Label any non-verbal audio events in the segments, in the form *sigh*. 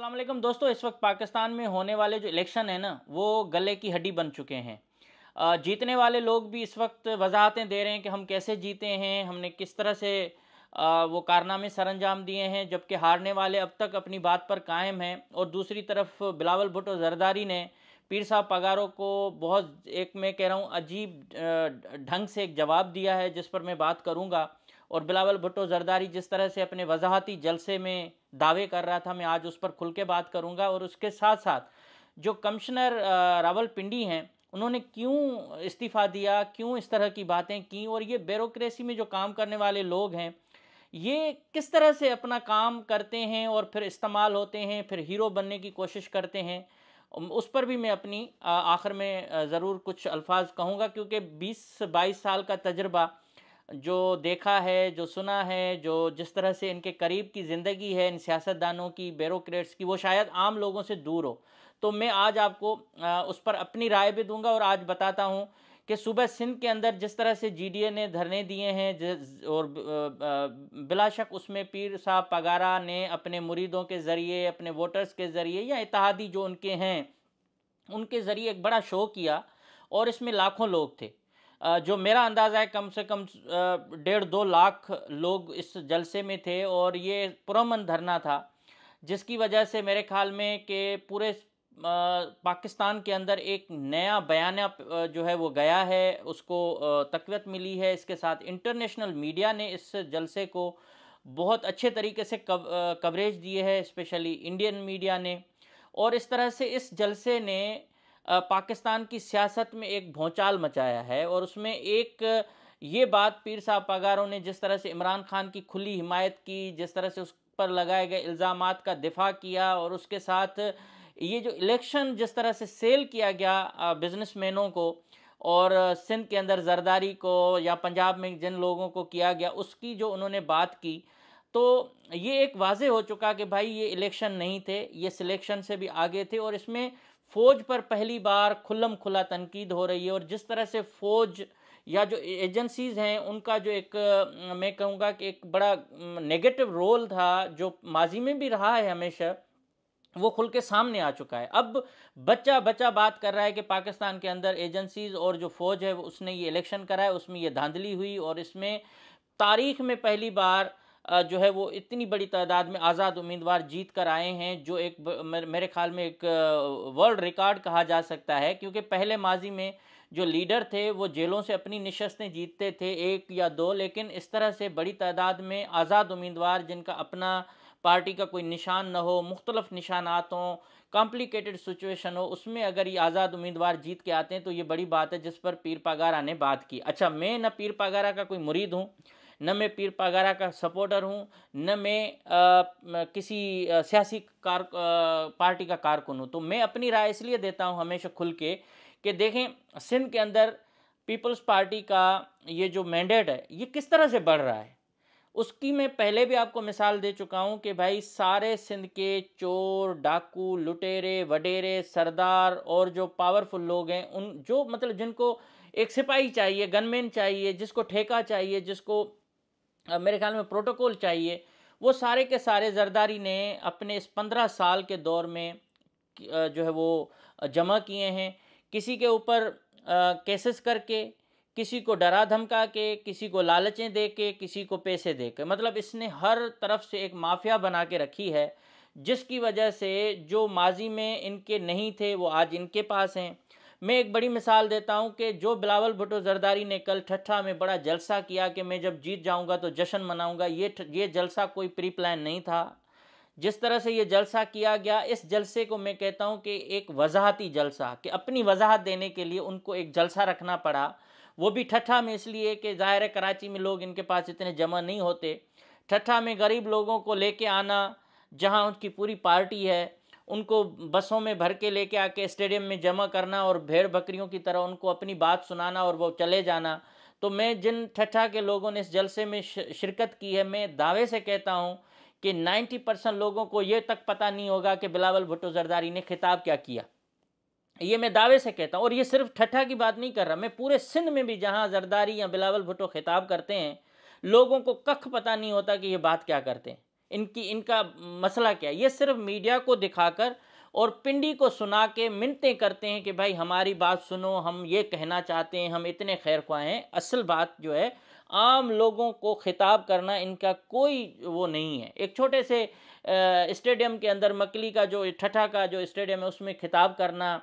वालेकुम दोस्तों इस वक्त पाकिस्तान में होने वाले जो इलेक्शन है ना वो गले की हड्डी बन चुके हैं जीतने वाले लोग भी इस वक्त वजाहतें दे रहे हैं कि हम कैसे जीते हैं हमने किस तरह से वो कारनामे सर अंजाम दिए हैं जबकि हारने वाले अब तक अपनी बात पर कायम हैं और दूसरी तरफ बिलावल भुट्टो जरदारी ने पीर साहब पगारों को बहुत एक मैं कह रहा हूँ अजीब ढंग से एक जवाब दिया है जिस पर मैं बात करूँगा और बिलावल भुट्टो जरदारी जिस तरह से अपने वजाहती जलसे में दावे कर रहा था मैं आज उस पर खुल के बात करूंगा और उसके साथ साथ जो कमिश्नर रावलपिंडी हैं उन्होंने क्यों इस्तीफ़ा दिया क्यों इस तरह की बातें की और ये बेरोक्रेसी में जो काम करने वाले लोग हैं ये किस तरह से अपना काम करते हैं और फिर इस्तेमाल होते हैं फिर हीरो बनने की कोशिश करते हैं उस पर भी मैं अपनी आखिर में ज़रूर कुछ अल्फाज कहूँगा क्योंकि 20 बाईस साल का तजर्बा जो देखा है जो सुना है जो जिस तरह से इनके करीब की ज़िंदगी है इन सियासतदानों की बेरोक्रेट्स की वो शायद आम लोगों से दूर हो तो मैं आज आपको उस पर अपनी राय भी दूंगा और आज बताता हूँ कि सुबह सिंध के अंदर जिस तरह से जी ने धरने दिए हैं और बिलाशक़ उसमें पीर साहब पगारा ने अपने मुरीदों के ज़रिए अपने वोटर्स के ज़रिए या इतिहादी जो उनके हैं उनके ज़रिए एक बड़ा शो किया और इसमें लाखों लोग थे जो मेरा अंदाज़ा है कम से कम डेढ़ दो लाख लोग इस जलसे में थे और ये पुरमन धरना था जिसकी वजह से मेरे ख्याल में कि पूरे पाकिस्तान के अंदर एक नया बयाना जो है वो गया है उसको तकवीत मिली है इसके साथ इंटरनेशनल मीडिया ने इस जलसे को बहुत अच्छे तरीके से कव, कवरेज दिए है स्पेशली इंडियन मीडिया ने और इस तरह से इस जलसे ने पाकिस्तान की सियासत में एक भौचाल मचाया है और उसमें एक ये बात पीर साहब पगारों ने जिस तरह से इमरान खान की खुली हिमायत की जिस तरह से उस पर लगाए गए इल्ज़ाम का दिफा किया और उसके साथ ये जो इलेक्शन जिस तरह से सेल किया गया बिजनेसमैनों को और सिंध के अंदर जरदारी को या पंजाब में जिन लोगों को किया गया उसकी जो उन्होंने बात की तो ये एक वाजे हो चुका कि भाई ये इलेक्शन नहीं थे ये सिलेक्शन से भी आगे थे और इसमें फौज पर पहली बार खुल्लम खुला तनकीद हो रही है और जिस तरह से फौज या जो एजेंसीज़ हैं उनका जो एक मैं कहूँगा कि एक बड़ा नेगेटिव रोल था जो माजी में भी रहा है हमेशा वो खुल के सामने आ चुका है अब बच्चा बच्चा बात कर रहा है कि पाकिस्तान के अंदर एजेंसीज और जो फौज है उसने ये इलेक्शन कराया उसमें ये धांधली हुई और इसमें तारीख में पहली बार जो है वो इतनी बड़ी तादाद में आज़ाद उम्मीदवार जीत कर आए हैं जो एक मेरे ख्याल में एक वर्ल्ड रिकॉर्ड कहा जा सकता है क्योंकि पहले माजी में जो लीडर थे वो जेलों से अपनी नशस्तें जीतते थे एक या दो लेकिन इस तरह से बड़ी तादाद में आज़ाद उम्मीदवार जिनका अपना पार्टी का कोई निशान न हो मुख्तलफ़ निशानात हों कॉम्प्लिकेटेड सिचुएशन हो उसमें अगर ये आज़ाद उम्मीदवार जीत के आते हैं तो ये बड़ी बात है जिस पर पीर पागारा ने बात की अच्छा मैं न पीर पागारा का कोई मुरीद हूँ न मैं पीर पगारा का सपोर्टर हूँ न मैं किसी सियासी कार पार्टी का कारकुन हूँ तो मैं अपनी राय इसलिए देता हूँ हमेशा खुल के कि देखें सिंध के अंदर पीपल्स पार्टी का ये जो मैंडेट है ये किस तरह से बढ़ रहा है उसकी मैं पहले भी आपको मिसाल दे चुका हूँ कि भाई सारे सिंध के चोर डाकू लुटेरे वडेरे सरदार और जो पावरफुल लोग हैं उन जो मतलब जिनको एक सिपाही चाहिए गनमैन चाहिए जिसको ठेका चाहिए जिसको मेरे ख्याल में प्रोटोकॉल चाहिए वो सारे के सारे जरदारी ने अपने इस पंद्रह साल के दौर में जो है वो जमा किए हैं किसी के ऊपर केसेस करके किसी को डरा धमका के किसी को लालचें दे के किसी को पैसे दे के मतलब इसने हर तरफ से एक माफिया बना के रखी है जिसकी वजह से जो माजी में इनके नहीं थे वो आज इनके पास हैं मैं एक बड़ी मिसाल देता हूँ कि जो बिलावल भुटो जरदारी ने कल ठट्ठा में बड़ा जलसा किया कि मैं जब जीत जाऊँगा तो जश्न मनाऊँगा ये ये जलसा कोई प्री प्लान नहीं था जिस तरह से ये जलसा किया गया इस जलसे को मैं कहता हूँ कि एक वजाहती जलसा कि अपनी वजाहत देने के लिए उनको एक जलसा रखना पड़ा वो भी ठट्ठा में इसलिए कि ज़ाहिर कराची में लोग इनके पास इतने जमा नहीं होते ठट्ठा में गरीब लोगों को लेके आना जहाँ उनकी पूरी पार्टी है उनको बसों में भर के लेके आके स्टेडियम में जमा करना और भेड़ बकरियों की तरह उनको अपनी बात सुनाना और वो चले जाना तो मैं जिन ठट्ठा के लोगों ने इस जलसे में शिरकत की है मैं दावे से कहता हूँ कि 90 परसेंट लोगों को ये तक पता नहीं होगा कि बिलावल भुट्टो जरदारी ने खिताब क्या किया ये मैं दावे से कहता हूँ और ये सिर्फ ठट्ठा की बात नहीं कर रहा मैं पूरे सिंध में भी जहाँ जरदारी या बिलावल भुट्टो खिताब करते हैं लोगों को कख पता नहीं होता कि ये बात क्या करते हैं इनकी इनका मसला क्या है ये सिर्फ मीडिया को दिखाकर और पिंडी को सुना के मिनतें करते हैं कि भाई हमारी बात सुनो हम ये कहना चाहते हैं हम इतने खैर ख्वाह हैं असल बात जो है आम लोगों को खिताब करना इनका कोई वो नहीं है एक छोटे से स्टेडियम के अंदर मकली का जो ठठा का जो स्टेडियम है उसमें खिताब करना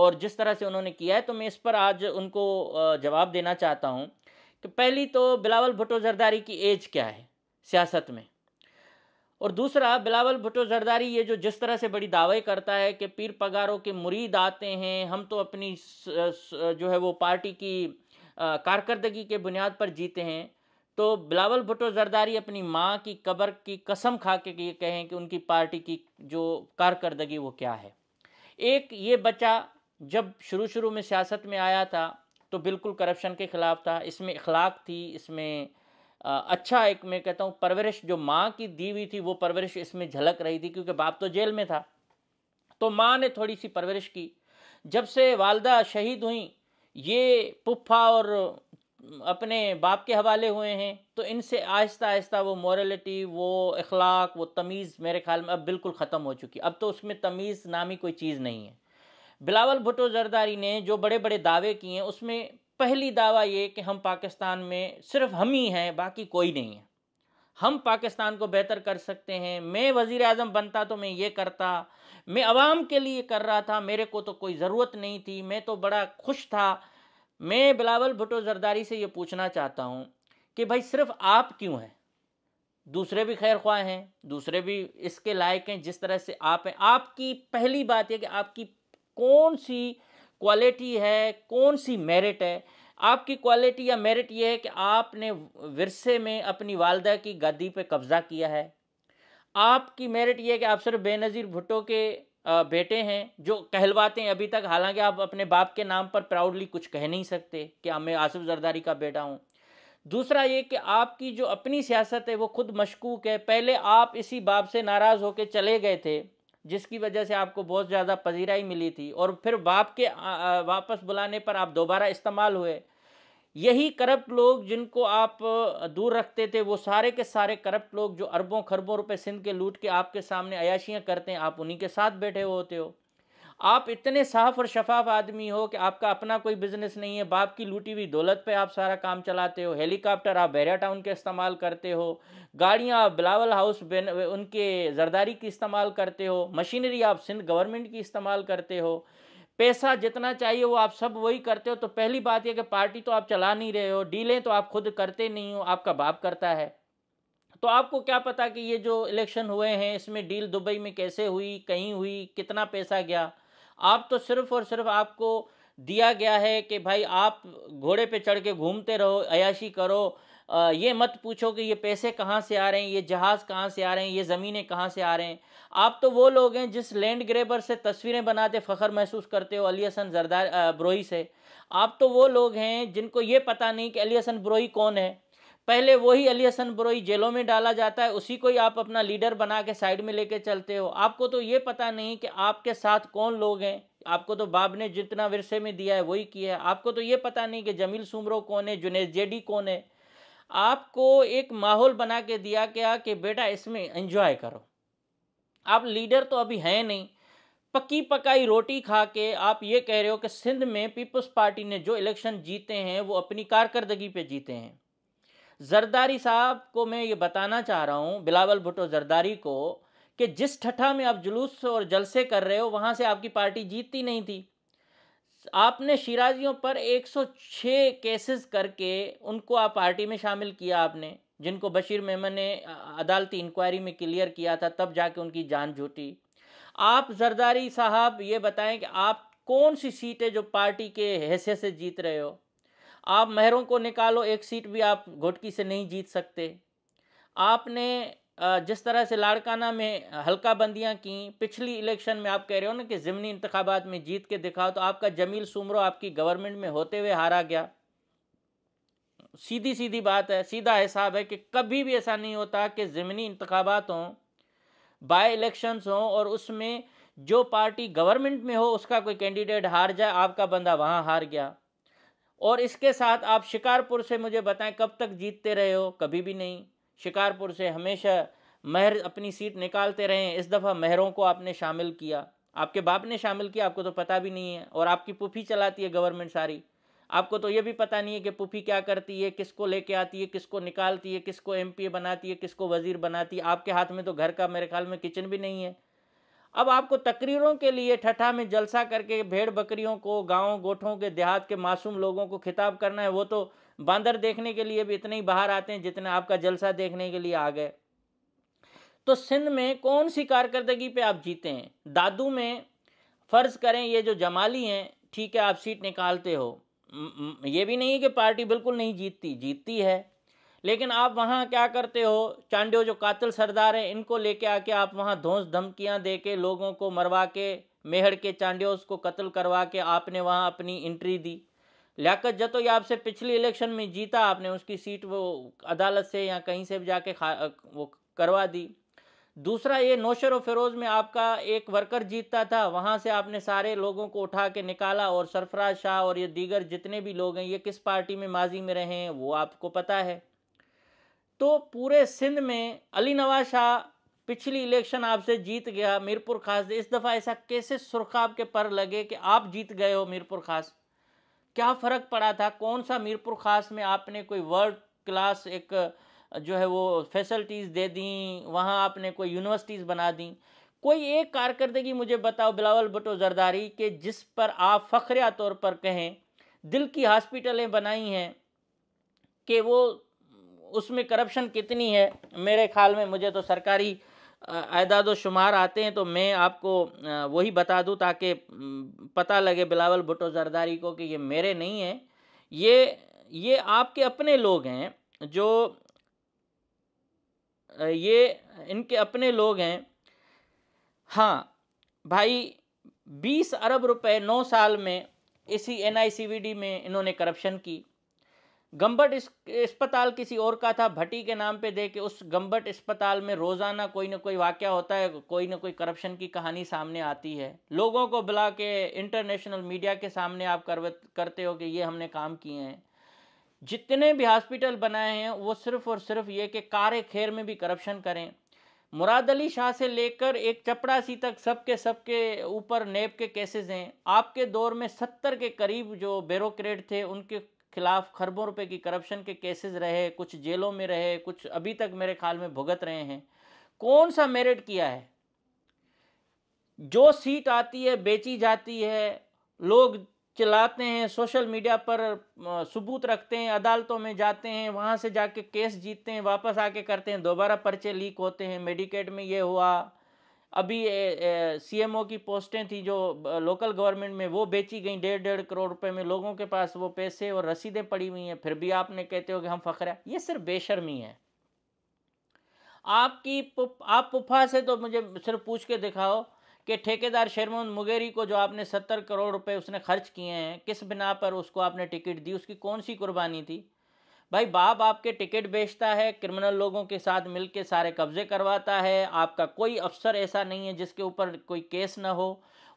और जिस तरह से उन्होंने किया है तो मैं इस पर आज उनको जवाब देना चाहता हूँ कि पहली तो बिलावल भुटो जरदारी की एज क्या है सियासत में और दूसरा बिलावल भुटो जरदारी ये जो जिस तरह से बड़ी दावे करता है कि पीर पगारों के मुरीद आते हैं हम तो अपनी जो है वो पार्टी की कारकर्दगी के बुनियाद पर जीते हैं तो बिलावल भुट्टो जरदारी अपनी माँ की कब्र की कसम खा के ये कहें कि उनकी पार्टी की जो कारकर्दगी वो क्या है एक ये बच्चा जब शुरू शुरू में सियासत में आया था तो बिल्कुल करप्शन के ख़िलाफ़ था इसमें इखलाक थी इसमें अच्छा एक मैं कहता हूँ परवरिश जो माँ की दी हुई थी वो परवरिश इसमें झलक रही थी क्योंकि बाप तो जेल में था तो माँ ने थोड़ी सी परवरिश की जब से वालदा शहीद हुई ये पुफा और अपने बाप के हवाले हुए हैं तो इनसे आहिस्ता आहिस्ता वो मॉरलिटी वो अखलाक वो तमीज़ मेरे ख्याल में अब बिल्कुल ख़त्म हो चुकी अब तो उसमें तमीज़ नामी कोई चीज़ नहीं है बिलावल भुटो जरदारी ने जो बड़े बड़े दावे किए हैं उसमें पहली दावा ये कि हम पाकिस्तान में सिर्फ हम ही हैं बाकी कोई नहीं है हम पाकिस्तान को बेहतर कर सकते हैं मैं वज़ी अजम बनता तो मैं ये करता मैं आवाम के लिए कर रहा था मेरे को तो कोई ज़रूरत नहीं थी मैं तो बड़ा खुश था मैं बिलावल भुटो जरदारी से ये पूछना चाहता हूँ कि भाई सिर्फ आप क्यों हैं दूसरे भी खैर ख्वाह हैं दूसरे भी इसके लायक हैं जिस तरह से आप हैं आपकी पहली बात यह कि आपकी कौन सी क्वालिटी है कौन सी मेरिट है आपकी क्वालिटी या मेरिट ये है कि आपने विरसे में अपनी वालदा की गद्दी पे कब्ज़ा किया है आपकी मेरिट ये है कि आप सिर्फ बेनज़ीर भुट्टो के बेटे हैं जो कहलवाते हैं अभी तक हालांकि आप अपने बाप के नाम पर प्राउडली कुछ कह नहीं सकते कि मैं आसिफ जरदारी का बेटा हूँ दूसरा ये कि आपकी जो अपनी सियासत है वो खुद मशकूक है पहले आप इसी बाप से नाराज़ होकर चले गए थे जिसकी वजह से आपको बहुत ज़्यादा पजीराई मिली थी और फिर बाप के वापस बुलाने पर आप दोबारा इस्तेमाल हुए यही करप्ट लोग जिनको आप दूर रखते थे वो सारे के सारे करप्ट लोग जो अरबों खरबों रुपए सिंध के लूट के आपके सामने अयाशियाँ करते हैं आप उन्हीं के साथ बैठे होते हो आप इतने साफ और शफाफ आदमी हो कि आपका अपना कोई बिजनेस नहीं है बाप की लूटी हुई दौलत पे आप सारा काम चलाते हो हेलीकॉप्टर आप बैरा टाउन के इस्तेमाल करते हो गाड़ियाँ आप बिलावल हाउस उनके जरदारी की इस्तेमाल करते हो मशीनरी आप सिंध गवर्नमेंट की इस्तेमाल करते हो पैसा जितना चाहिए वो आप सब वही करते हो तो पहली बात यह कि पार्टी तो आप चला नहीं रहे हो डीलें तो आप खुद करते नहीं हो आपका बाप करता है तो आपको क्या पता कि ये जो इलेक्शन हुए हैं इसमें डील दुबई में कैसे हुई कहीं हुई कितना पैसा गया आप तो सिर्फ और सिर्फ आपको दिया गया है कि भाई आप घोड़े पे चढ़ के घूमते रहो अयाशी करो ये मत पूछो कि ये पैसे कहाँ से आ रहे हैं ये जहाज़ कहाँ से आ रहे हैं ये ज़मीनें कहाँ से आ रहे हैं आप तो वो लोग हैं जिस लैंड ग्रेबर से तस्वीरें बनाते फ़ख्र महसूस करते हो अली हसन जरदार ब्रोही से आप तो वो लोग हैं जिनको ये पता नहीं कि अली हसन ब्रोही कौन है पहले वही अली हसन बुरोई जेलों में डाला जाता है उसी को ही आप अपना लीडर बना के साइड में लेके चलते हो आपको तो ये पता नहीं कि आपके साथ कौन लोग हैं आपको तो बाप ने जितना विरसे में दिया है वही किया है आपको तो ये पता नहीं कि जमील सुमरो कौन है जुनेद जेडी कौन है आपको एक माहौल बना के दिया गया कि बेटा इसमें इंजॉय करो आप लीडर तो अभी हैं नहीं पक्की पकाई रोटी खा के आप ये कह रहे हो कि सिंध में पीपल्स पार्टी ने जो इलेक्शन जीते हैं वो अपनी कारकर्दगी पे जीते हैं जरदारी साहब को मैं ये बताना चाह रहा हूँ बिलावल भुट्टो जरदारी को कि जिस ठठा में आप जुलूस और जलसे कर रहे हो वहाँ से आपकी पार्टी जीतती नहीं थी आपने शिराजियों पर 106 केसेस करके उनको आप पार्टी में शामिल किया आपने जिनको बशीर मेमन ने अदालती इंक्वायरी में क्लियर किया था तब जाके उनकी जान झूठी आप जरदारी साहब ये बताएं कि आप कौन सी सीटें जो पार्टी के हिस्से से जीत रहे हो आप महरों को निकालो एक सीट भी आप घोटकी से नहीं जीत सकते आपने जिस तरह से लाड़काना में हल्का बंदियाँ की पिछली इलेक्शन में आप कह रहे हो ना कि ज़मनी इंतबात में जीत के दिखाओ तो आपका जमील सुमरो आपकी गवर्नमेंट में होते हुए हारा गया सीधी सीधी बात है सीधा हिसाब है कि कभी भी ऐसा नहीं होता कि ज़मनी इंतबात हों बाय इलेक्शंस हों और उसमें जो पार्टी गवर्नमेंट में हो उसका कोई कैंडिडेट हार जाए आपका बंदा वहाँ हार गया और इसके साथ आप शिकारपुर से मुझे बताएं कब तक जीतते रहे हो कभी भी नहीं शिकारपुर से हमेशा महर अपनी सीट निकालते रहे इस दफ़ा महरों को आपने शामिल किया आपके बाप ने शामिल किया आपको तो पता भी नहीं है और आपकी पुफी चलाती है गवर्नमेंट सारी आपको तो ये भी पता नहीं है कि पुफी क्या करती है किसको लेके आती है किसको निकालती है किसको एमपीए बनाती है किसको वजीर बनाती है आपके हाथ में तो घर का मेरे ख्याल में किचन भी नहीं है अब आपको तकरीरों के लिए ठठा में जलसा करके भेड़ बकरियों को गाँव गोठों के देहात के मासूम लोगों को खिताब करना है वो तो बंदर देखने के लिए भी इतने ही बाहर आते हैं जितने आपका जलसा देखने के लिए आ गए तो सिंध में कौन सी कारकर्दगी पे आप जीते हैं दादू में फ़र्ज़ करें ये जो जमाली हैं ठीक है आप सीट निकालते हो ये भी नहीं है कि पार्टी बिल्कुल नहीं जीतती जीतती है लेकिन आप वहाँ क्या करते हो चांडियो जो कातिल सरदार हैं इनको लेके आके आप वहाँ धोस धमकियाँ दे के लोगों को मरवा के मेहड़ के चांडियो उसको कत्ल करवा के आपने वहाँ अपनी एंट्री दी लियाकत जतोयाब से पिछली इलेक्शन में जीता आपने उसकी सीट वो अदालत से या कहीं से भी जाके वो करवा दी दूसरा ये नौशर फरोज़ में आपका एक वर्कर जीतता था वहाँ से आपने सारे लोगों को उठा के निकाला और सरफराज शाह और ये दीगर जितने भी लोग हैं ये किस पार्टी में माजी में रहे हैं वो आपको पता है तो पूरे सिंध में अली नवाज शाह पिछली इलेक्शन आपसे जीत गया मीरपुर खास इस दफ़ा ऐसा कैसे सुरखाब के पर लगे कि आप जीत गए हो मीरपुर खास क्या फ़र्क पड़ा था कौन सा मीरपुर खास में आपने कोई वर्ल्ड क्लास एक जो है वो फैसल्टीज़ दे दी वहाँ आपने कोई यूनिवर्सिटीज़ बना दी कोई एक कारकर्दगी मुझे बताओ बिलावल भुटो जरदारी के जिस पर आप फ़ख्रिया तौर पर कहें दिल की हॉस्पिटलें बनाई हैं कि वो उसमें करप्शन कितनी है मेरे ख्याल में मुझे तो सरकारी अहदाद शुमार आते हैं तो मैं आपको वही बता दूं ताकि पता लगे बिलावल भुटो जरदारी को कि ये मेरे नहीं हैं ये ये आपके अपने लोग हैं जो ये इनके अपने लोग हैं हाँ भाई 20 अरब रुपए 9 साल में इसी एन में इन्होंने करप्शन की गंबट अस्पताल किसी और का था भट्टी के नाम पे दे के उस गंबट अस्पताल में रोज़ाना कोई ना कोई वाक्य होता है कोई ना कोई करप्शन की कहानी सामने आती है लोगों को बुला के इंटरनेशनल मीडिया के सामने आप कर, करते हो कि ये हमने काम किए हैं जितने भी हॉस्पिटल बनाए हैं वो सिर्फ़ और सिर्फ ये कि कार खेर में भी करप्शन करें मुराद अली शाह से लेकर एक चपड़ासी तक सबके सबके ऊपर नेब के केसेस हैं आपके दौर में सत्तर के करीब जो बेरोक्रेट थे उनके खिलाफ खरबों रुपए की करप्शन के केसेस रहे कुछ जेलों में रहे कुछ अभी तक मेरे ख्याल में भुगत रहे हैं कौन सा मेरिट किया है जो सीट आती है बेची जाती है लोग चिल्लाते हैं सोशल मीडिया पर सबूत रखते हैं अदालतों में जाते हैं वहाँ से जाके केस जीतते हैं वापस आके करते हैं दोबारा पर्चे लीक होते हैं मेडिकेट में ये हुआ अभी सी एम ओ की पोस्टें थी जो लोकल गवर्नमेंट में वो बेची गई डेढ़ डेढ़ करोड़ रुपए में लोगों के पास वो पैसे और रसीदें पड़ी हुई हैं फिर भी आपने कहते हो कि हम फ़ख्र है ये सिर्फ बेशर्मी है आपकी पुप, आप पुफा से तो मुझे सिर्फ पूछ के दिखाओ कि ठेकेदार शेरमोहन मुगेरी को जो आपने सत्तर करोड़ रुपए उसने खर्च किए हैं किस बिना पर उसको आपने टिकट दी उसकी कौन सी कुर्बानी थी भाई बाप आपके टिकट बेचता है क्रिमिनल लोगों के साथ मिल सारे कब्जे करवाता है आपका कोई अफसर ऐसा नहीं है जिसके ऊपर कोई केस ना हो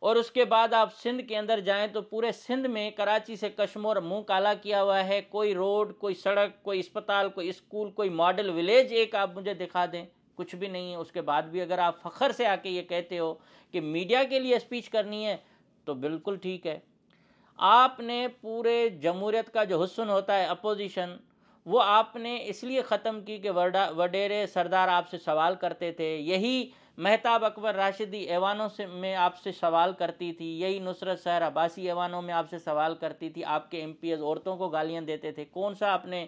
और उसके बाद आप सिंध के अंदर जाएं तो पूरे सिंध में कराची से कश्मोर मुंह काला किया हुआ है कोई रोड कोई सड़क कोई अस्पताल कोई स्कूल कोई मॉडल विलेज एक आप मुझे दिखा दें कुछ भी नहीं है उसके बाद भी अगर आप फ़ख्र से आके ये कहते हो कि मीडिया के लिए स्पीच करनी है तो बिल्कुल ठीक है आपने पूरे जमहूरियत का जो हुसन होता है अपोजिशन वो आपने इसलिए ख़त्म की कि वडेरे सरदार आपसे सवाल करते थे यही महताब अकबर राशिदी ऐवानों से में आपसे सवाल करती थी यही नुसरत शहर अब्बासी ऐवानों में आपसे सवाल करती थी आपके एम औरतों को गालियाँ देते थे कौन सा आपने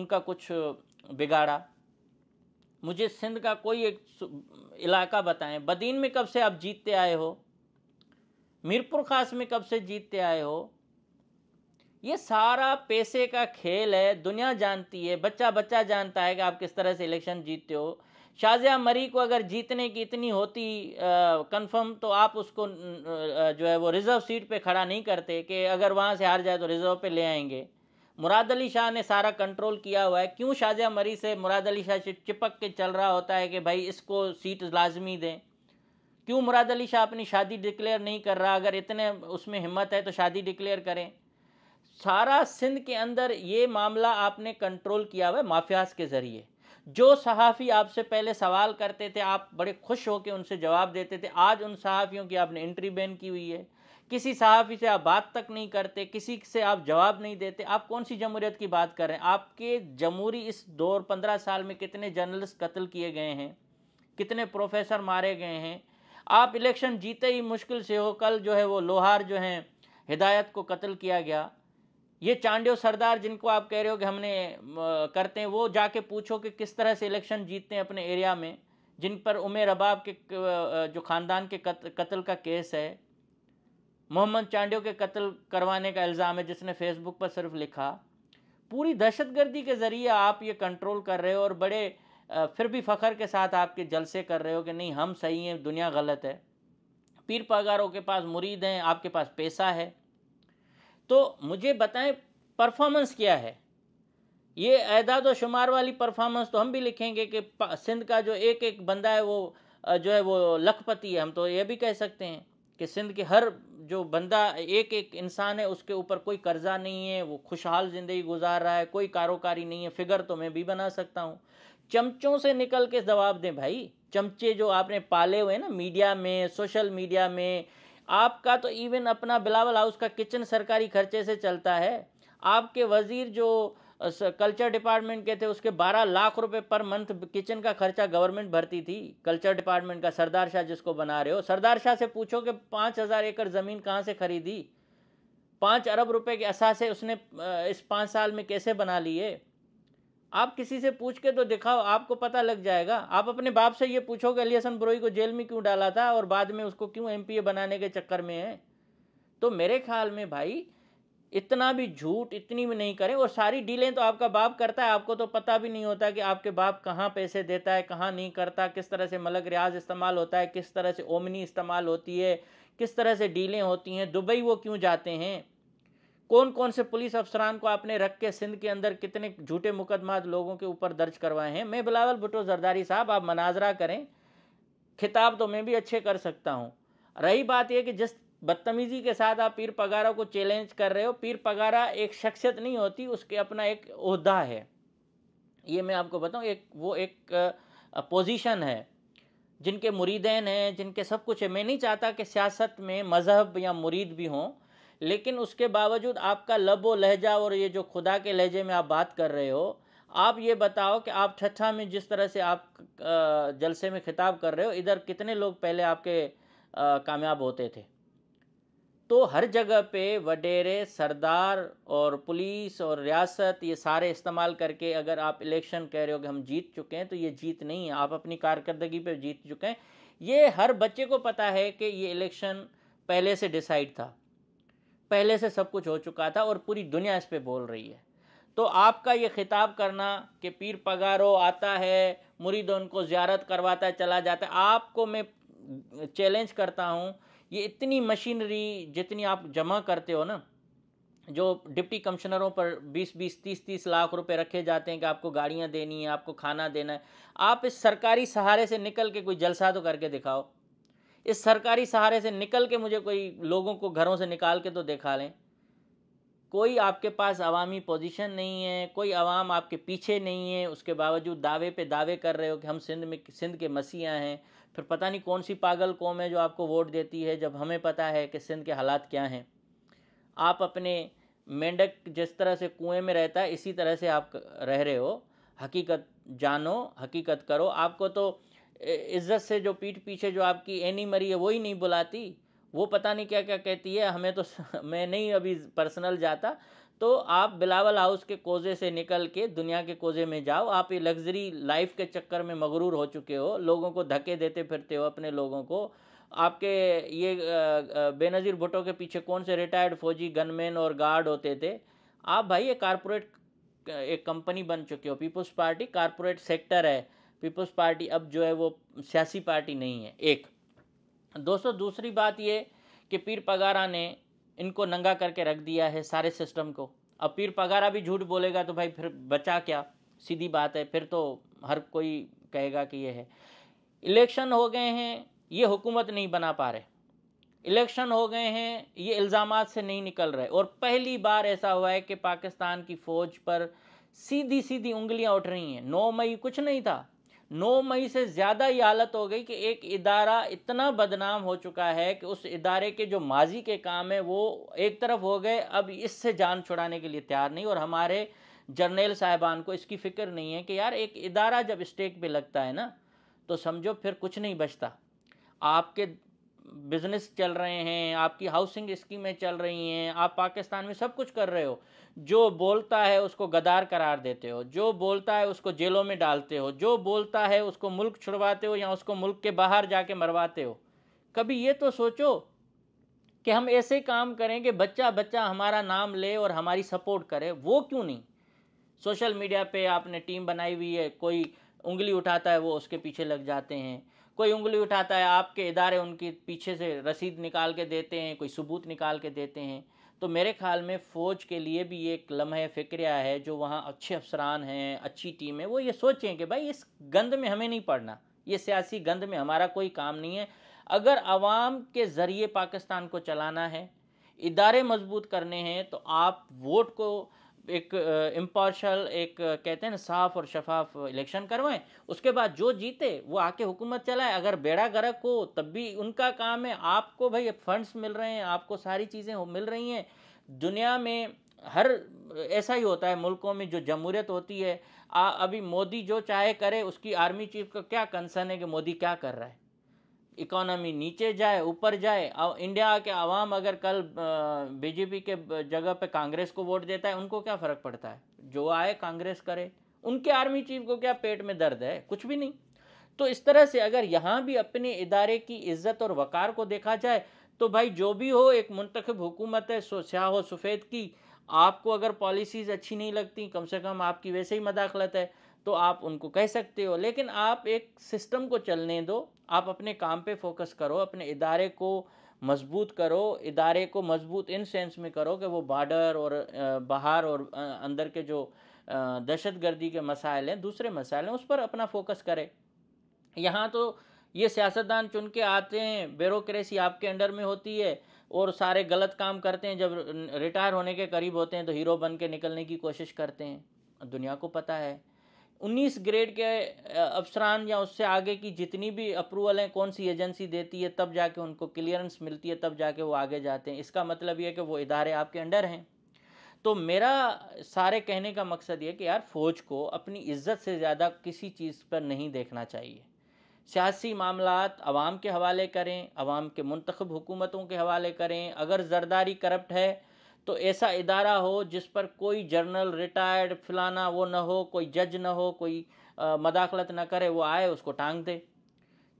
उनका कुछ बिगाड़ा मुझे सिंध का कोई एक इलाका बताएं बदीन में कब से आप जीतते आए हो मीरपुर खास में कब से जीतते आए हो ये सारा पैसे का खेल है दुनिया जानती है बच्चा बच्चा जानता है कि आप किस तरह से इलेक्शन जीतते हो शाजिया मरी को अगर जीतने की इतनी होती कंफर्म तो आप उसको जो है वो रिज़र्व सीट पे खड़ा नहीं करते कि अगर वहाँ से हार जाए तो रिज़र्व पे ले आएंगे मुराद अली शाह ने सारा कंट्रोल किया हुआ है क्यों शाजिया मरी से मुराद अली शाह चिपक के चल रहा होता है कि भाई इसको सीट लाजमी दें क्यों मुराद अली शाह अपनी शादी डिक्लेयर नहीं कर रहा अगर इतने उसमें हिम्मत है तो शादी डिक्लेयर करें सारा सिंध के अंदर ये मामला आपने कंट्रोल किया हुआ है माफियाज के ज़रिए जो सहाफ़ी आपसे पहले सवाल करते थे आप बड़े खुश होकर उनसे जवाब देते थे आज उन सहाफ़ियों की आपने एंट्री बैन की हुई है किसी सहाफ़ी से आप बात तक नहीं करते किसी से आप जवाब नहीं देते आप कौन सी जमहूरियत की बात कर रहे हैं आपके जमहूरी इस दौर पंद्रह साल में कितने जर्नलिस्ट कत्ल किए गए हैं कितने प्रोफेसर मारे गए हैं आप इलेक्शन जीते ही मुश्किल से हो कल जो है वो लोहार जो हैं हिदायत को कत्ल किया गया ये चांडियो सरदार जिनको आप कह रहे हो कि हमने करते हैं वो जाके पूछो कि किस तरह से इलेक्शन जीतते हैं अपने एरिया में जिन पर उमेर अबाब के जो ख़ानदान के कत्ल का केस है मोहम्मद चांडियो के कत्ल करवाने का इल्ज़ाम है जिसने फेसबुक पर सिर्फ लिखा पूरी दहशतगर्दी के ज़रिए आप ये कंट्रोल कर रहे हो और बड़े फिर भी फ़खर के साथ आपके जलसे कर रहे हो कि नहीं हम सही हैं दुनिया गलत है पीर पगारों के पास मुरीद हैं आपके पास पैसा है तो मुझे बताएं परफॉर्मेंस क्या है ये अहदाद व शुमार वाली परफॉर्मेंस तो हम भी लिखेंगे कि सिंध का जो एक एक बंदा है वो जो है वो लखपति है हम तो ये भी कह सकते हैं कि सिंध के हर जो बंदा एक एक इंसान है उसके ऊपर कोई कर्जा नहीं है वो खुशहाल ज़िंदगी गुजार रहा है कोई कारोकारी नहीं है फिगर तो मैं भी बना सकता हूँ चमचों से निकल के जवाब दें भाई चमचे जो आपने पाले हुए हैं ना मीडिया में सोशल मीडिया में आपका तो इवन अपना बिलावल हाउस का किचन सरकारी खर्चे से चलता है आपके वजीर जो कल्चर डिपार्टमेंट के थे उसके 12 लाख रुपए पर मंथ किचन का खर्चा गवर्नमेंट भरती थी कल्चर डिपार्टमेंट का सरदार शाह जिसको बना रहे हो सरदार शाह से पूछो कि पाँच हज़ार एकड़ ज़मीन कहाँ से खरीदी पाँच अरब रुपए के असासे उसने इस पाँच साल में कैसे बना लिए आप किसी से पूछ के तो दिखाओ आपको पता लग जाएगा आप अपने बाप से ये पूछोगे अलियासन ब्रोई को जेल में क्यों डाला था और बाद में उसको क्यों एम बनाने के चक्कर में है तो मेरे ख्याल में भाई इतना भी झूठ इतनी भी नहीं करें और सारी डीलें तो आपका बाप करता है आपको तो पता भी नहीं होता कि आपके बाप कहाँ पैसे देता है कहाँ नहीं करता किस तरह से मलक रियाज इस्तेमाल होता है किस तरह से ओमनी इस्तेमाल होती है किस तरह से डीलें होती हैं दुबई वो क्यों जाते हैं कौन कौन से पुलिस अफसरान को आपने रख के सिंध के अंदर कितने झूठे मुकदमा लोगों के ऊपर दर्ज करवाए हैं मैं बिलावल भुटो जरदारी साहब आप मनाजरा करें खिताब तो मैं भी अच्छे कर सकता हूँ रही बात यह कि जिस बदतमीज़ी के साथ आप पीर पगारा को चैलेंज कर रहे हो पीर पगारा एक शख्सियत नहीं होती उसके अपना एक अहदा है ये मैं आपको बताऊँ एक वो एक पोजिशन है जिनके मुरीदेन हैं जिनके सब कुछ है मैं नहीं चाहता कि सियासत में मज़हब या मुरीद भी हों लेकिन उसके बावजूद आपका लबो लहजा और ये जो खुदा के लहजे में आप बात कर रहे हो आप ये बताओ कि आप छठा में जिस तरह से आप जलसे में खिताब कर रहे हो इधर कितने लोग पहले आपके कामयाब होते थे तो हर जगह पे वडेरे सरदार और पुलिस और रियासत ये सारे इस्तेमाल करके अगर आप इलेक्शन कह रहे हो कि हम जीत चुके हैं तो ये जीत नहीं है आप अपनी कारकर्दगी पे जीत चुके हैं ये हर बच्चे को पता है कि ये इलेक्शन पहले से डिसाइड था पहले से सब कुछ हो चुका था और पूरी दुनिया इस पर बोल रही है तो आपका ये खिताब करना कि पीर पगारो आता है मुरीद उनको ज्यारत करवाता है चला जाता है आपको मैं चैलेंज करता हूँ ये इतनी मशीनरी जितनी आप जमा करते हो ना जो डिप्टी कमिश्नरों पर 20 20 30 30 लाख रुपए रखे जाते हैं कि आपको गाड़ियाँ देनी है आपको खाना देना है आप इस सरकारी सहारे से निकल के कोई जलसा तो करके दिखाओ इस सरकारी सहारे से निकल के मुझे कोई लोगों को घरों से निकाल के तो दिखा लें कोई आपके पास अवामी पोजीशन नहीं है कोई आवाम आपके पीछे नहीं है उसके बावजूद दावे पे दावे कर रहे हो कि हम सिंध में सिंध के मसीहा हैं फिर पता नहीं कौन सी पागल कौम है जो आपको वोट देती है जब हमें पता है कि सिंध के हालात क्या हैं आप अपने मेंढक जिस तरह से कुएं में रहता है इसी तरह से आप रह रहे हो हकीकत जानो हकीकत करो आपको तो इज्जत से जो पीठ पीछे जो आपकी एनी मरी है वो ही नहीं बुलाती वो पता नहीं क्या क्या कहती है हमें तो *laughs* मैं नहीं अभी पर्सनल जाता तो आप बिलावल हाउस के कोजे से निकल के दुनिया के कोजे में जाओ आप ये लग्जरी लाइफ के चक्कर में मगरूर हो चुके हो लोगों को धक्के देते फिरते हो अपने लोगों को आपके ये बेनज़ीर भुट्टो के पीछे कौन से रिटायर्ड फौजी गनमैन और गार्ड होते थे आप भाई ये कारपोरेट एक कंपनी बन चुके हो पीपुल्स पार्टी कारपोरेट सेक्टर है पीपल्स पार्टी अब जो है वो सियासी पार्टी नहीं है एक दोस्तों दूसरी बात ये कि पीर पगारा ने इनको नंगा करके रख दिया है सारे सिस्टम को अब पीर पगारा भी झूठ बोलेगा तो भाई फिर बचा क्या सीधी बात है फिर तो हर कोई कहेगा कि ये है इलेक्शन हो गए हैं ये हुकूमत नहीं बना पा रहे इलेक्शन हो गए हैं ये इल्ज़ाम से नहीं निकल रहे और पहली बार ऐसा हुआ है कि पाकिस्तान की फ़ौज पर सीधी सीधी उंगलियां उठ रही हैं नौ मई कुछ नहीं था नौ मई से ज़्यादा ये हालत हो गई कि एक इदारा इतना बदनाम हो चुका है कि उस इदारे के जो माजी के काम है वो एक तरफ हो गए अब इससे जान छुड़ाने के लिए तैयार नहीं और हमारे जर्नेल साहबान को इसकी फ़िक्र नहीं है कि यार एक इदारा जब स्टेक पे लगता है ना तो समझो फिर कुछ नहीं बचता आपके बिज़नेस चल रहे हैं आपकी हाउसिंग स्कीमें चल रही हैं आप पाकिस्तान में सब कुछ कर रहे हो जो बोलता है उसको गदार करार देते हो जो बोलता है उसको जेलों में डालते हो जो बोलता है उसको मुल्क छुड़वाते हो या उसको मुल्क के बाहर जाके मरवाते हो कभी ये तो सोचो कि हम ऐसे काम करें कि बच्चा बच्चा हमारा नाम ले और हमारी सपोर्ट करे वो क्यों नहीं सोशल मीडिया पे आपने टीम बनाई हुई है कोई उंगली उठाता है वो उसके पीछे लग जाते हैं कोई उंगली उठाता है आपके इदारे उनकी पीछे से रसीद निकाल के देते हैं कोई सबूत निकाल के देते हैं तो मेरे ख्याल में फ़ौज के लिए भी एक लम्हे फ़िक्रिया है जो वहाँ अच्छे अफसरान हैं अच्छी टीम है वो ये सोचें कि भाई इस गंद में हमें नहीं पड़ना ये सियासी गंद में हमारा कोई काम नहीं है अगर आवाम के ज़रिए पाकिस्तान को चलाना है इदारे मजबूत करने हैं तो आप वोट को एक इम्पार्शल एक कहते हैं ना साफ और शफाफ इलेक्शन करवाएं उसके बाद जो जीते वो आके हुकूमत चलाए अगर बेड़ा गर्क हो तब भी उनका काम है आपको भाई फंड्स मिल रहे हैं आपको सारी चीज़ें मिल रही हैं दुनिया में हर ऐसा ही होता है मुल्कों में जो जमहूरियत होती है आ, अभी मोदी जो चाहे करे उसकी आर्मी चीफ का क्या कंसर्न है कि मोदी क्या कर रहा है इकोनॉमी नीचे जाए ऊपर जाए और इंडिया के आवाम अगर कल बीजेपी के जगह पे कांग्रेस को वोट देता है उनको क्या फ़र्क पड़ता है जो आए कांग्रेस करे उनके आर्मी चीफ को क्या पेट में दर्द है कुछ भी नहीं तो इस तरह से अगर यहाँ भी अपने इदारे की इज्जत और वक़ार को देखा जाए तो भाई जो भी हो एक मंतखब हुकूमत है स्याह सफ़ेद की आपको अगर पॉलिसीज़ अच्छी नहीं लगती कम से कम आपकी वैसे ही मदाखलत है तो आप उनको कह सकते हो लेकिन आप एक सिस्टम को चलने दो आप अपने काम पे फोकस करो अपने इदारे को मजबूत करो इदारे को मजबूत इन सेंस में करो कि वो बार्डर और बाहर और अंदर के जो दहशत गर्दी के मसाइल हैं दूसरे मसाइल हैं उस पर अपना फोकस करें यहाँ तो ये सियासतदान चुन के आते हैं ब्यूरोक्रेसी आपके अंडर में होती है और सारे गलत काम करते हैं जब रिटायर होने के करीब होते हैं तो हीरो बन के निकलने की कोशिश करते हैं दुनिया को पता है उन्नीस ग्रेड के अफसरान या उससे आगे की जितनी भी अप्रूवल हैं कौन सी एजेंसी देती है तब जाके उनको क्लियरेंस मिलती है तब जाके वो आगे जाते हैं इसका मतलब ये कि वो इदारे आपके अंडर हैं तो मेरा सारे कहने का मकसद ये कि यार फ़ौज को अपनी इज्जत से ज़्यादा किसी चीज़ पर नहीं देखना चाहिए सियासी मामला आवाम के हवाले करें अवाम के मंतखब हुकूमतों के हवाले करें अगर जरदारी करप्ट है तो ऐसा इदारा हो जिस पर कोई जर्नल रिटायर्ड फलाना वो ना हो कोई जज ना हो कोई मदाखलत ना करे वो आए उसको टांग दे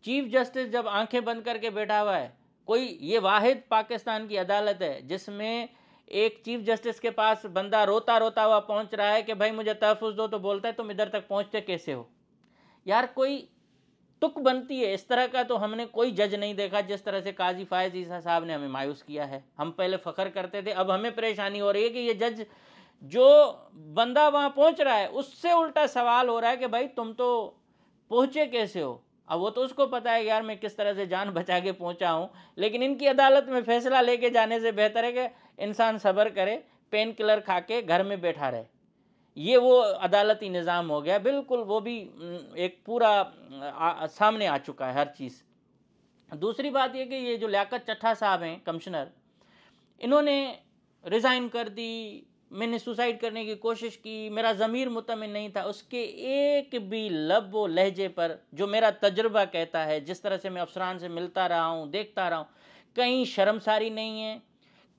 चीफ जस्टिस जब आंखें बंद करके बैठा हुआ है कोई ये वाहिद पाकिस्तान की अदालत है जिसमें एक चीफ जस्टिस के पास बंदा रोता रोता हुआ पहुंच रहा है कि भाई मुझे तहफ़ दो तो बोलता है तुम इधर तक पहुंचते कैसे हो यार कोई तुक बनती है इस तरह का तो हमने कोई जज नहीं देखा जिस तरह से काजी फायज ईसा साहब ने हमें मायूस किया है हम पहले फ़ख्र करते थे अब हमें परेशानी हो रही है कि ये जज जो बंदा वहाँ पहुँच रहा है उससे उल्टा सवाल हो रहा है कि भाई तुम तो पहुँचे कैसे हो अब वो तो उसको पता है यार मैं किस तरह से जान बचा के पहुँचा हूँ लेकिन इनकी अदालत में फ़ैसला लेके जाने से बेहतर है कि इंसान सब्र करे पेन किलर खा के घर में बैठा रहे ये वो अदालती निज़ाम हो गया बिल्कुल वो भी हम्म, एक पूरा आ, सामने आ चुका है हर चीज़ दूसरी बात ये कि ये जो लियाकत चट्ठा साहब हैं कमिश्नर इन्होंने रिज़ाइन कर दी मैंने सुसाइड करने की कोशिश की मेरा ज़मीर मुतमिन नहीं था उसके एक भी लब व लहजे पर जो मेरा तजर्बा कहता है जिस तरह से मैं अफसरान से मिलता रहा हूँ देखता रहा हूँ कहीं शर्मसारी नहीं है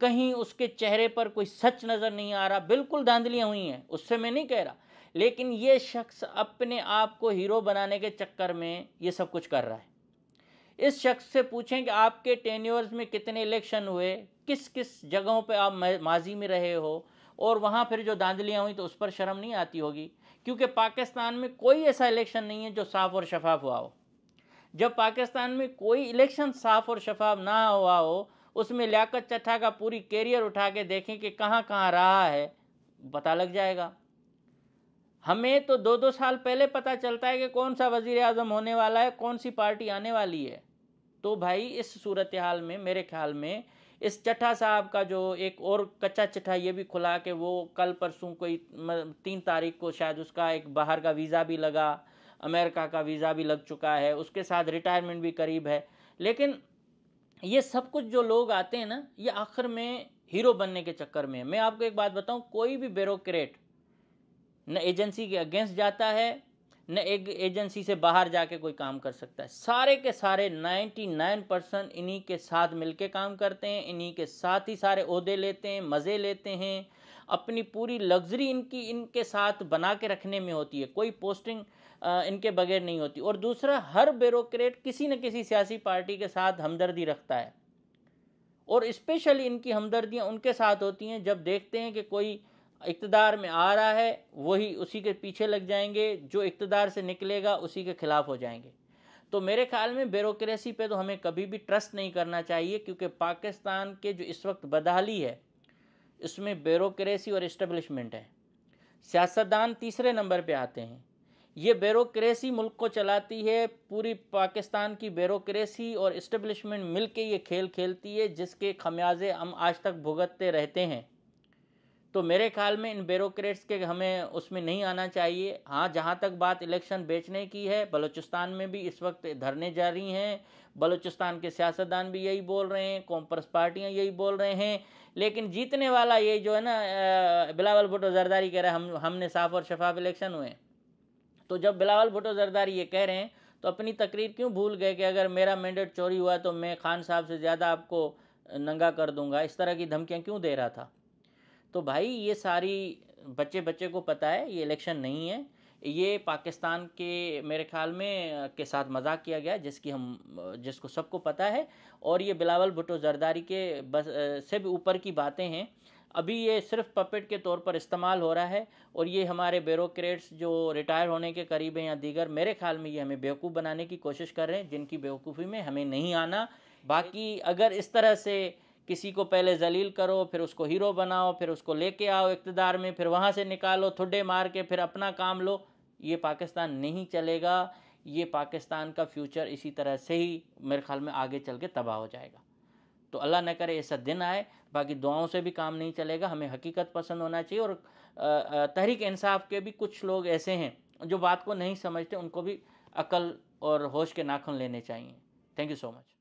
कहीं उसके चेहरे पर कोई सच नज़र नहीं आ रहा बिल्कुल धांधलियाँ हुई हैं उससे मैं नहीं कह रहा लेकिन ये शख्स अपने आप को हीरो बनाने के चक्कर में ये सब कुछ कर रहा है इस शख्स से पूछें कि आपके टेन्योर्स में कितने इलेक्शन हुए किस किस जगहों पे आप माजी में रहे हो और वहाँ फिर जो धांधलियाँ हुई तो उस पर शर्म नहीं आती होगी क्योंकि पाकिस्तान में कोई ऐसा इलेक्शन नहीं है जो साफ़ और शफाफ हुआ हो जब पाकिस्तान में कोई इलेक्शन साफ़ और शफाफ ना हुआ हो उसमें लियाकत चट्ठा का पूरी कैरियर उठा के देखें कि कहाँ कहाँ रहा है पता लग जाएगा हमें तो दो दो साल पहले पता चलता है कि कौन सा वजीर अजम होने वाला है कौन सी पार्टी आने वाली है तो भाई इस सूरत हाल में मेरे ख्याल में इस चट्ठा साहब का जो एक और कच्चा चट्ठा ये भी खुला कि वो कल परसों कोई तीन तारीख को शायद उसका एक बाहर का वीज़ा भी लगा अमेरिका का वीज़ा भी लग चुका है उसके साथ रिटायरमेंट भी करीब है लेकिन ये सब कुछ जो लोग आते हैं ना ये आखिर में हीरो बनने के चक्कर में है मैं आपको एक बात बताऊं कोई भी ब्यूरोक्रेट न एजेंसी के अगेंस्ट जाता है न एक एजेंसी से बाहर जाके कोई काम कर सकता है सारे के सारे 99 परसेंट इन्हीं के साथ मिलके काम करते हैं इन्हीं के साथ ही सारे अहदे लेते हैं मज़े लेते हैं अपनी पूरी लग्जरी इनकी इनके साथ बना के रखने में होती है कोई पोस्टिंग इनके बगैर नहीं होती और दूसरा हर ब्यूरोक्रेट किसी न किसी सियासी पार्टी के साथ हमदर्दी रखता है और इस्पेशली इनकी हमदर्दियाँ उनके साथ होती हैं जब देखते हैं कि कोई इकतदार में आ रहा है वही उसी के पीछे लग जाएंगे जो इकतदार से निकलेगा उसी के ख़िलाफ़ हो जाएंगे तो मेरे ख्याल में ब्यूरोसी पे तो हमें कभी भी ट्रस्ट नहीं करना चाहिए क्योंकि पाकिस्तान के जो इस वक्त बदहाली है इसमें ब्यूरोसी और इस्टबलिशमेंट है सियासतदान तीसरे नंबर पे आते हैं ये बेरोक्रेसी मुल्क को चलाती है पूरी पाकिस्तान की बेरोक्रेसी और इस्टबलिशमेंट मिल के ये खेल खेलती है जिसके खमियाजे हम आज तक भुगतते रहते हैं तो मेरे ख्याल में इन बेरोक्रेट्स के हमें उसमें नहीं आना चाहिए हाँ जहाँ तक बात इलेक्शन बेचने की है बलूचिस्तान में भी इस वक्त धरने जारी हैं बलूचिस्तान के सियासतदान भी यही बोल रहे हैं कॉम्परस पार्टियाँ यही बोल रहे हैं लेकिन जीतने वाला ये जो है ना बिलावल भुट्टो जरदारी कह रहे हैं हम हमने साफ और शफाफ इलेक्शन हुए हैं तो जब बिलावल भुटो जरदारी ये कह रहे हैं तो अपनी तकरीर क्यों भूल गए कि अगर मेरा मैंडेट चोरी हुआ तो मैं खान साहब से ज़्यादा आपको नंगा कर दूंगा इस तरह की धमकियाँ क्यों दे रहा था तो भाई ये सारी बच्चे बच्चे को पता है ये इलेक्शन नहीं है ये पाकिस्तान के मेरे ख्याल में के साथ मजाक किया गया जिसकी हम जिसको सबको पता है और ये बिलावल भुटो जरदारी के बस से भी ऊपर की बातें हैं अभी ये सिर्फ पपेट के तौर पर इस्तेमाल हो रहा है और ये हमारे ब्यूरोक्रेट्स जो रिटायर होने के करीब हैं या दीगर मेरे ख्याल में ये हमें बेवकूफ़ बनाने की कोशिश कर रहे हैं जिनकी बेवकूफ़ी में हमें नहीं आना बाकी अगर इस तरह से किसी को पहले जलील करो फिर उसको हीरो बनाओ फिर उसको लेके आओ इकतदार में फिर वहाँ से निकालो थुडे मार के फिर अपना काम लो ये पाकिस्तान नहीं चलेगा ये पाकिस्तान का फ्यूचर इसी तरह से ही मेरे ख्याल में आगे चल के तबाह हो जाएगा तो अल्लाह न करे ऐसा दिन आए बाकी दुआओं से भी काम नहीं चलेगा हमें हकीकत पसंद होना चाहिए और तहरीक इंसाफ के भी कुछ लोग ऐसे हैं जो बात को नहीं समझते उनको भी अकल और होश के नाखून लेने चाहिए थैंक यू सो मच